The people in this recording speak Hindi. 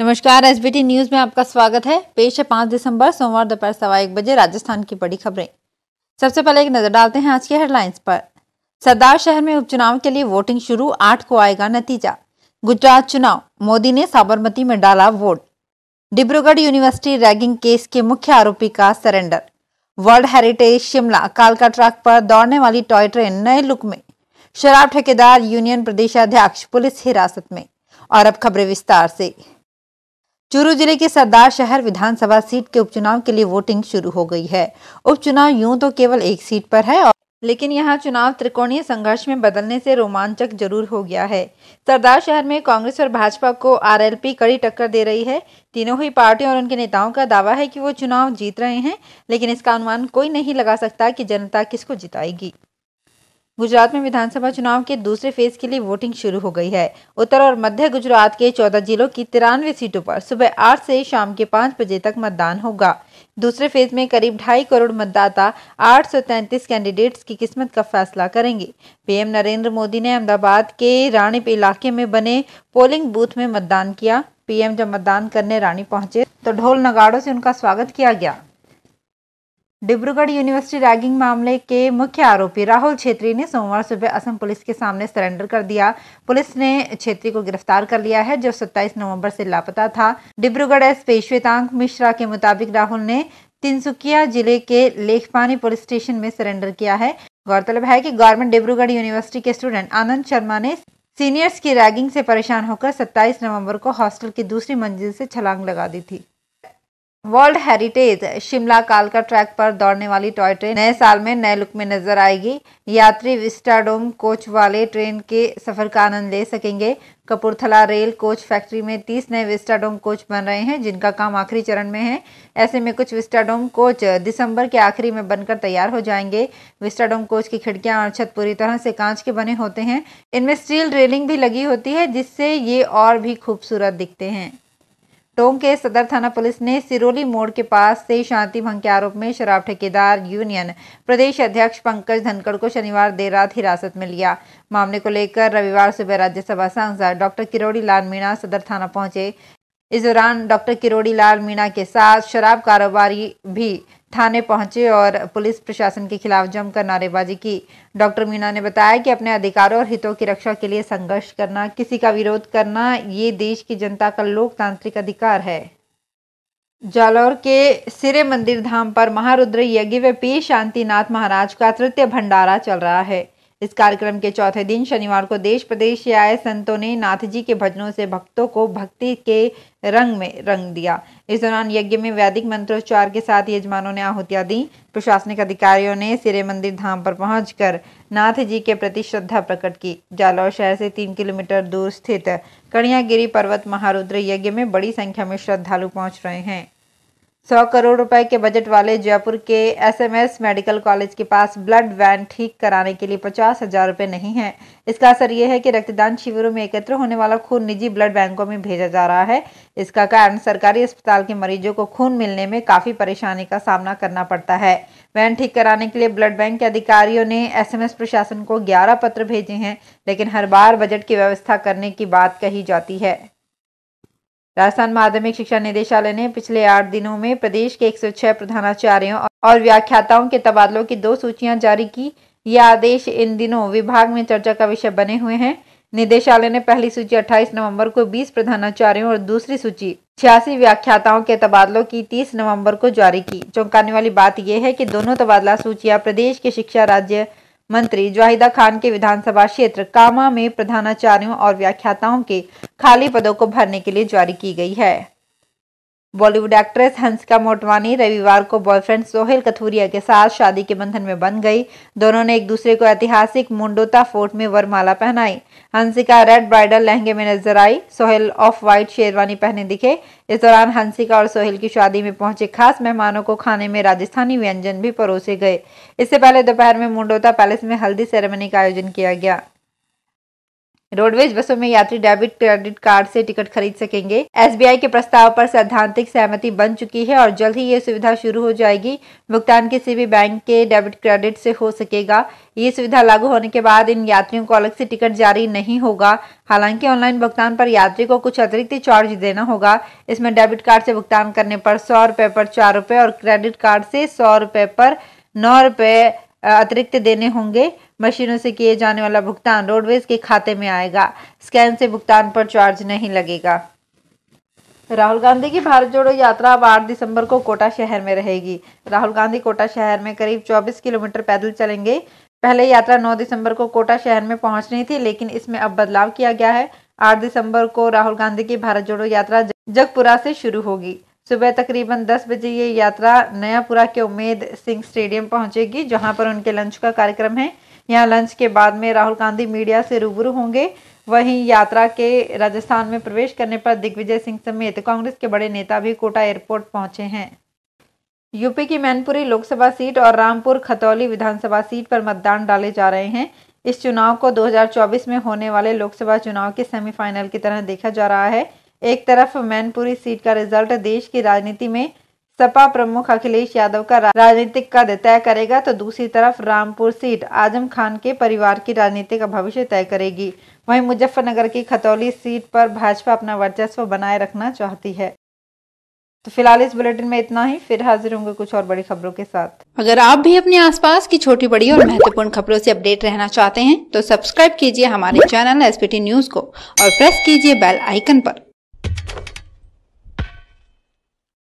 नमस्कार एसबीटी न्यूज में आपका स्वागत है पेश है पांच दिसंबर सोमवार दोपहर सवा एक बजे राजस्थान की बड़ी खबरें सबसे पहले एक नजर डालते हैं आज की हेडलाइंस पर सरदार शहर में उपचुनाव के लिए वोटिंग शुरू आठ को आएगा नतीजा गुजरात चुनाव मोदी ने साबरमती में डाला vote Dibrugarh university ragging case के मुख्य आरोपी का सरेंडर वर्ल्ड हेरिटेज शिमला कालका ट्रैक पर दौड़ने वाली टॉय ट्रेन नए लुक में शराब ठेकेदार यूनियन प्रदेशाध्यक्ष पुलिस हिरासत में और अब खबरें विस्तार से चूरू जिले के सरदार शहर विधानसभा सीट के उपचुनाव के लिए वोटिंग शुरू हो गई है उपचुनाव यूं तो केवल एक सीट पर है और लेकिन यहां चुनाव त्रिकोणीय संघर्ष में बदलने से रोमांचक जरूर हो गया है सरदार शहर में कांग्रेस और भाजपा को आरएलपी कड़ी टक्कर दे रही है तीनों ही पार्टियों और उनके नेताओं का दावा है कि वो चुनाव जीत रहे हैं लेकिन इसका अनुमान कोई नहीं लगा सकता कि जनता किसको जिताएगी गुजरात में विधानसभा चुनाव के दूसरे फेज के लिए वोटिंग शुरू हो गई है उत्तर और मध्य गुजरात के 14 जिलों की तिरानवे सीटों पर सुबह 8 से शाम के 5 बजे तक मतदान होगा दूसरे फेज में करीब ढाई करोड़ मतदाता 833 कैंडिडेट्स की किस्मत का फैसला करेंगे पीएम नरेंद्र मोदी ने अहमदाबाद के राणीप इलाके में बने पोलिंग बूथ में मतदान किया पीएम जब मतदान करने रानी पहुंचे तो ढोल नगाड़ों से उनका स्वागत किया गया डिब्रूगढ़ यूनिवर्सिटी रैगिंग मामले के मुख्य आरोपी राहुल छेत्री ने सोमवार सुबह असम पुलिस के सामने सरेंडर कर दिया पुलिस ने छेत्री को गिरफ्तार कर लिया है जो 27 नवंबर से लापता था डिब्रूगढ़ एस पेश्वेतांक मिश्रा के मुताबिक राहुल ने तिनसुकिया जिले के लेखपानी पुलिस स्टेशन में सरेंडर किया है गौरतलब है की गवर्नमेंट डिब्रूगढ़ यूनिवर्सिटी के स्टूडेंट आनंद शर्मा ने सीनियर्स की रैगिंग से परेशान होकर सत्ताईस नवम्बर को हॉस्टल की दूसरी मंजिल से छलांग लगा दी थी वर्ल्ड हेरिटेज शिमला कालका ट्रैक पर दौड़ने वाली टॉय ट्रेन नए साल में नए लुक में नजर आएगी यात्री विस्टाडोम कोच वाले ट्रेन के सफर का आनंद ले सकेंगे कपूरथला रेल कोच फैक्ट्री में 30 नए विस्टाडोम कोच बन रहे हैं जिनका काम आखिरी चरण में है ऐसे में कुछ विस्टाडोम कोच दिसंबर के आखिरी में बनकर तैयार हो जाएंगे विस्टाडोम कोच की खिड़कियां और छत पूरी तरह से कांच के बने होते हैं इनमें स्टील रेलिंग भी लगी होती है जिससे ये और भी खूबसूरत दिखते हैं टोंग के सदर थाना पुलिस ने सिरोली मोड़ के पास से शांति भंग के आरोप में शराब ठेकेदार यूनियन प्रदेश अध्यक्ष पंकज धनखड़ को शनिवार देर रात हिरासत में लिया मामले को लेकर रविवार सुबह राज्यसभा सांसद डॉक्टर किरोड़ी लाल मीणा सदर थाना पहुंचे इस दौरान डॉक्टर किरोड़ी लाल मीणा के साथ शराब कारोबारी भी थाने पहुंचे और पुलिस प्रशासन के खिलाफ जमकर नारेबाजी की डॉक्टर मीणा ने बताया कि अपने अधिकारों और हितों की रक्षा के लिए संघर्ष करना किसी का विरोध करना ये देश की जनता का लोकतांत्रिक अधिकार है जालौर के सिरे मंदिर धाम पर महारुद्र यज्ञ व पी शांतिनाथ महाराज का तृतीय भंडारा चल रहा है इस कार्यक्रम के चौथे दिन शनिवार को देश प्रदेश से आए संतों ने नाथ जी के भजनों से भक्तों को भक्ति के रंग में रंग दिया इस दौरान यज्ञ में वैदिक मंत्रोच्चार के साथ यजमानों ने आहुतियां दी प्रशासनिक अधिकारियों ने सिरे मंदिर धाम पर पहुंचकर नाथ जी के प्रति श्रद्धा प्रकट की जालौर शहर से तीन किलोमीटर दूर स्थित कणियागिरी पर्वत महारुद्र यज्ञ में बड़ी संख्या में श्रद्धालु पहुँच रहे हैं सौ करोड़ रुपए के बजट वाले जयपुर के एसएमएस मेडिकल कॉलेज के पास ब्लड वैन ठीक कराने के लिए पचास हजार रुपये नहीं है इसका असर यह है कि रक्तदान शिविरों में एकत्र होने वाला खून निजी ब्लड बैंकों में भेजा जा रहा है इसका कारण सरकारी अस्पताल के मरीजों को खून मिलने में काफी परेशानी का सामना करना पड़ता है वैन ठीक कराने के लिए ब्लड बैंक के अधिकारियों ने एसएमएस प्रशासन को ग्यारह पत्र भेजे हैं लेकिन हर बार बजट की व्यवस्था करने की बात कही जाती है राजस्थान माध्यमिक शिक्षा निदेशालय ने पिछले आठ दिनों में प्रदेश के 106 प्रधानाचार्यों और व्याख्याताओं के तबादलों की दो सूचियां जारी की यह आदेश इन दिनों विभाग में चर्चा का विषय बने हुए हैं निदेशालय ने पहली सूची 28 नवंबर को 20 प्रधानाचार्यों और दूसरी सूची छियासी व्याख्याताओं के तबादलों की 30 नवंबर को जारी की चौंकाने वाली बात यह है कि दोनों तबादला सूचियां प्रदेश के शिक्षा राज्य मंत्री जवाहिदा खान के विधानसभा क्षेत्र कामा में प्रधानाचार्यों और व्याख्याताओं के खाली पदों को भरने के लिए जारी की गई है बॉलीवुड एक्ट्रेस हंसिका मोटवानी रविवार को बॉयफ्रेंड सोहेल कथूरिया के साथ शादी के बंधन में बन गई दोनों ने एक दूसरे को ऐतिहासिक मुंडोता फोर्ट में वरमाला पहनाई हंसिका रेड ब्राइडल लहंगे में नजर आई सोहेल ऑफ व्हाइट शेरवानी पहने दिखे इस दौरान हंसिका और सोहेल की शादी में पहुंचे खास मेहमानों को खाने में राजस्थानी व्यंजन भी परोसे गए इससे पहले दोपहर में मुंडोता पैलेस में हल्दी सेरेमनी का आयोजन किया गया रोडवेज बसों में यात्री डेबिट क्रेडिट कार्ड से टिकट खरीद सकेंगे एसबीआई के प्रस्ताव पर सैद्धांतिक सहमति बन चुकी है और जल्द ही ये सुविधा शुरू हो जाएगी भुगतान किसी भी बैंक के डेबिट क्रेडिट से हो सकेगा ये सुविधा लागू होने के बाद इन यात्रियों को अलग से टिकट जारी नहीं होगा हालांकि ऑनलाइन भुगतान पर यात्री को कुछ अतिरिक्त चार्ज देना होगा इसमें डेबिट कार्ड से भुगतान करने पर सौ रुपये पर चार रुपये और क्रेडिट कार्ड से सौ रुपये पर नौ रुपये अतिरिक्त देने होंगे मशीनों से किए जाने वाला भुगतान रोडवेज के खाते में आएगा स्कैन से भुगतान पर चार्ज नहीं लगेगा राहुल गांधी की भारत जोड़ो यात्रा अब आठ दिसंबर को कोटा शहर में रहेगी राहुल गांधी कोटा शहर में करीब 24 किलोमीटर पैदल चलेंगे पहले यात्रा 9 दिसंबर को कोटा शहर में पहुंचनी थी लेकिन इसमें अब बदलाव किया गया है 8 दिसंबर को राहुल गांधी की भारत जोड़ो यात्रा जगपुरा से शुरू होगी सुबह तकरीबन दस बजे ये यात्रा नयापुरा के उमेद सिंह स्टेडियम पहुंचेगी जहां पर उनके लंच का कार्यक्रम है यहाँ लंच के बाद में राहुल गांधी मीडिया से रूबरू होंगे वहीं यात्रा के राजस्थान में प्रवेश करने पर दिग्विजय सिंह समेत कांग्रेस के बड़े नेता भी कोटा एयरपोर्ट पहुंचे हैं यूपी की मैनपुरी लोकसभा सीट और रामपुर खतौली विधानसभा सीट पर मतदान डाले जा रहे हैं इस चुनाव को 2024 में होने वाले लोकसभा चुनाव के सेमीफाइनल की तरह देखा जा रहा है एक तरफ मैनपुरी सीट का रिजल्ट देश की राजनीति में सपा प्रमुख अखिलेश यादव का राजनीतिक कद तय करेगा तो दूसरी तरफ रामपुर सीट आजम खान के परिवार की राजनीति का भविष्य तय करेगी वहीं मुजफ्फरनगर की खतौली सीट पर भाजपा अपना वर्चस्व बनाए रखना चाहती है तो फिलहाल इस बुलेटिन में इतना ही फिर हाजिर होंगे कुछ और बड़ी खबरों के साथ अगर आप भी अपने आसपास की छोटी बड़ी और महत्वपूर्ण खबरों से अपडेट रहना चाहते हैं तो सब्सक्राइब कीजिए हमारे चैनल एस न्यूज को और प्रेस कीजिए बेल आइकन आरोप